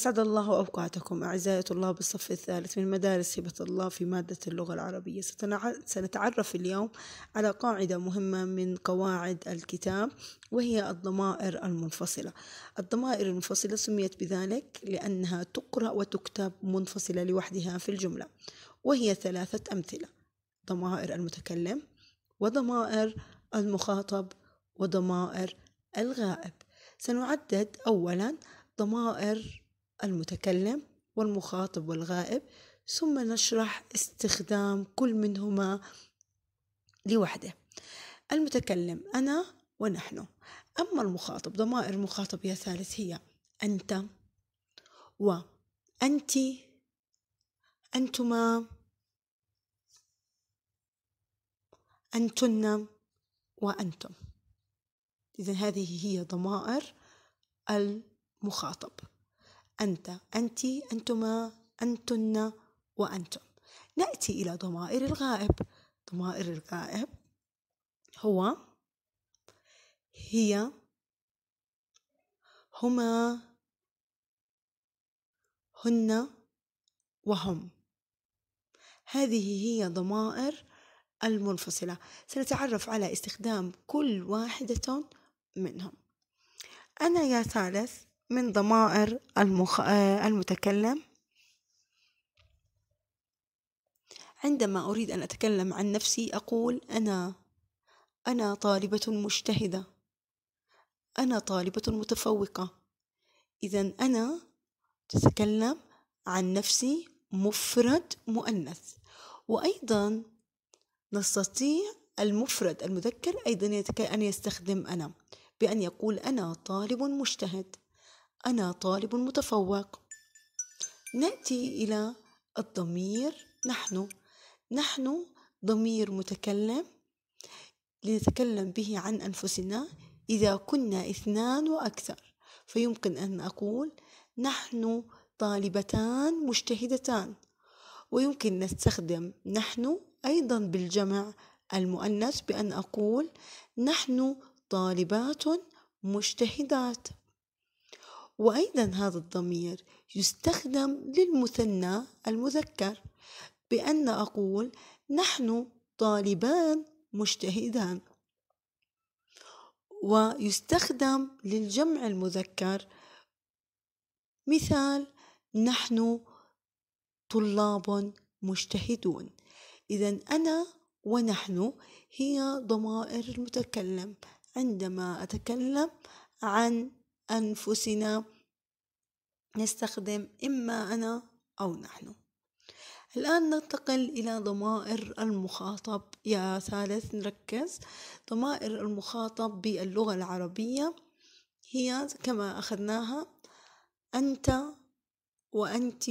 أسعد الله أوقاتكم أعزائي طلاب الصف الثالث من مدارس هبة الله في مادة اللغة العربية سنتعرف اليوم على قاعدة مهمة من قواعد الكتاب وهي الضمائر المنفصلة الضمائر المنفصلة سميت بذلك لأنها تقرأ وتكتب منفصلة لوحدها في الجملة وهي ثلاثة أمثلة ضمائر المتكلم وضمائر المخاطب وضمائر الغائب سنعدد أولاً ضمائر المتكلم والمخاطب والغائب ثم نشرح استخدام كل منهما لوحده المتكلم أنا ونحن أما المخاطب ضمائر المخاطب يا ثالث هي أنت وأنت أنتما أنتن وأنتم إذا هذه هي ضمائر المخاطب أنت أنت أنتما أنتن وأنتم نأتي إلى ضمائر الغائب ضمائر الغائب هو هي هما هن وهم هذه هي ضمائر المنفصلة سنتعرف على استخدام كل واحدة منهم أنا يا ثالث من ضمائر المخ... آه، المتكلم عندما أريد أن أتكلم عن نفسي أقول أنا أنا طالبة مجتهدة أنا طالبة متفوقة إذا أنا تتكلم عن نفسي مفرد مؤنث وأيضا نستطيع المفرد المذكر أيضا أن يستخدم أنا بأن يقول أنا طالب مجتهد أنا طالب متفوق نأتي إلى الضمير نحن نحن ضمير متكلم لنتكلم به عن أنفسنا إذا كنا اثنان وأكثر فيمكن أن أقول نحن طالبتان مجتهدتان ويمكن نستخدم نحن أيضا بالجمع المؤنث بأن أقول نحن طالبات مجتهدات وأيضا هذا الضمير يستخدم للمثنى المذكر بأن أقول نحن طالبان مجتهدان ويستخدم للجمع المذكر مثال نحن طلاب مجتهدون إذا أنا ونحن هي ضمائر المتكلم عندما أتكلم عن أنفسنا نستخدم إما أنا أو نحن الآن ننتقل إلى ضمائر المخاطب يا ثالث نركز ضمائر المخاطب باللغة العربية هي كما أخذناها أنت وأنت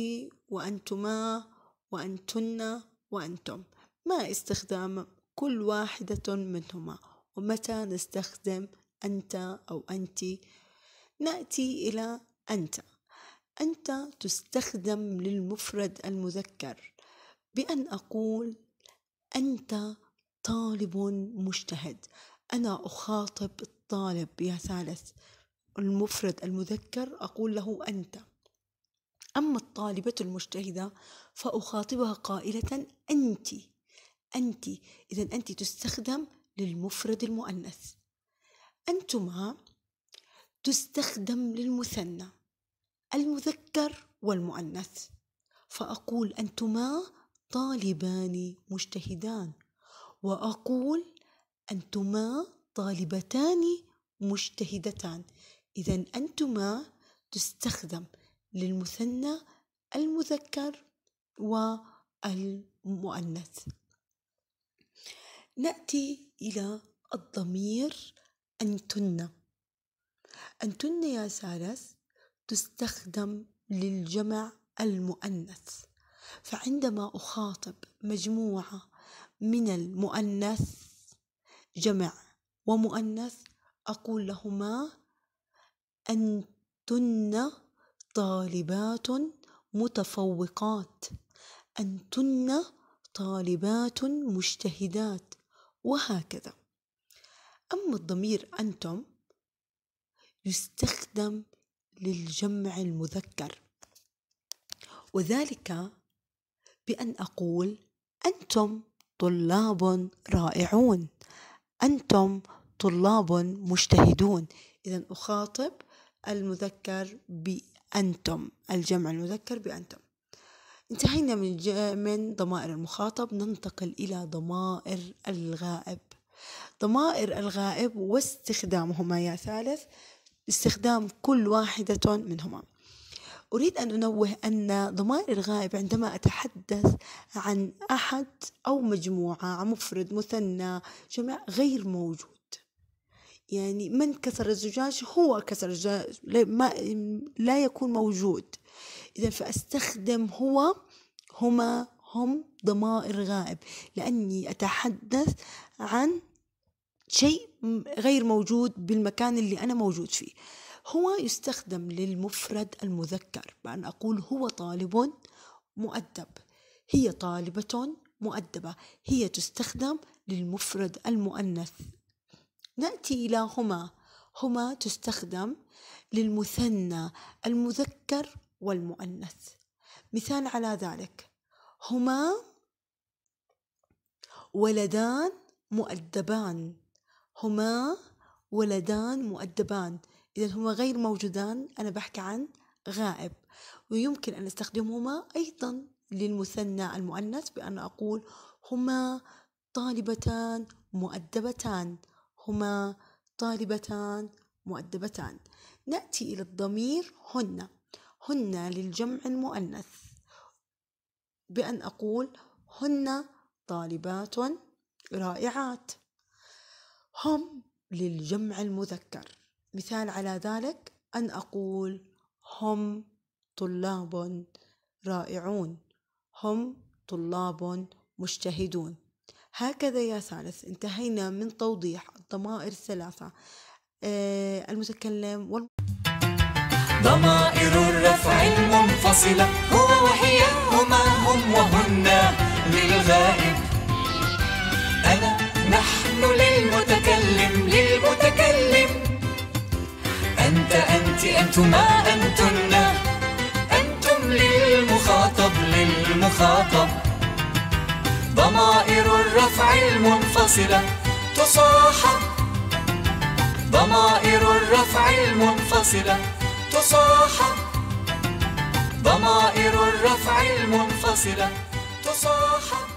وأنتما وأنتن وأنتم ما استخدام كل واحدة منهما ومتى نستخدم أنت أو أنت نأتي إلى أنت أنت تستخدم للمفرد المذكر بأن أقول أنت طالب مجتهد أنا أخاطب الطالب يا ثالث المفرد المذكر أقول له أنت أما الطالبة المجتهدة فأخاطبها قائلة أنت أنت إذا أنت تستخدم للمفرد المؤنث أنتما تستخدم للمثنى المذكر والمؤنث فأقول أنتما طالبان مجتهدان وأقول أنتما طالبتان مجتهدتان إذا أنتما تستخدم للمثنى المذكر والمؤنث نأتي إلى الضمير أنتن أنتن يا سارس تستخدم للجمع المؤنث فعندما أخاطب مجموعة من المؤنث جمع ومؤنث أقول لهما أنتن طالبات متفوقات أنتن طالبات مجتهدات وهكذا أما الضمير أنتم يستخدم للجمع المذكر وذلك بأن أقول أنتم طلاب رائعون أنتم طلاب مجتهدون إذا أخاطب المذكر بأنتم الجمع المذكر بأنتم انتهينا من من ضمائر المخاطب ننتقل إلى ضمائر الغائب ضمائر الغائب واستخدامهما يا ثالث لاستخدام كل واحدة منهما أريد أن أنوه أن ضمائر الغائب عندما أتحدث عن أحد أو مجموعة مفرد مثنى جمع غير موجود يعني من كسر الزجاج هو كسر الزجاج ما لا يكون موجود إذا فأستخدم هو هما هم ضمائر غائب لأني أتحدث عن شيء غير موجود بالمكان اللي أنا موجود فيه هو يستخدم للمفرد المذكر بأن أقول هو طالب مؤدب هي طالبة مؤدبة هي تستخدم للمفرد المؤنث نأتي إلى هما هما تستخدم للمثنى المذكر والمؤنث مثال على ذلك هما ولدان مؤدبان هما ولدان مؤدبان إذا هما غير موجودان أنا بحكي عن غائب ويمكن أن أستخدمهما أيضا للمثنى المؤنث بأن أقول هما طالبتان مؤدبتان هما طالبتان مؤدبتان نأتي إلى الضمير هن هن للجمع المؤنث بأن أقول هن طالبات رائعات هم للجمع المذكر مثال على ذلك أن أقول هم طلاب رائعون هم طلاب مجتهدون هكذا يا ثالث انتهينا من توضيح الضمائر الثلاثة آه، المتكلم وال... ضمائر الرفع المنفصلة هو وهي هما هم وهن للغائب أنت أنتما أنتن أنتم للمخاطب للمخاطب ضمائر الرفع المنفصلة تصاحب ضمائر الرفع المنفصلة تصاحب ضمائر الرفع المنفصلة تصاحب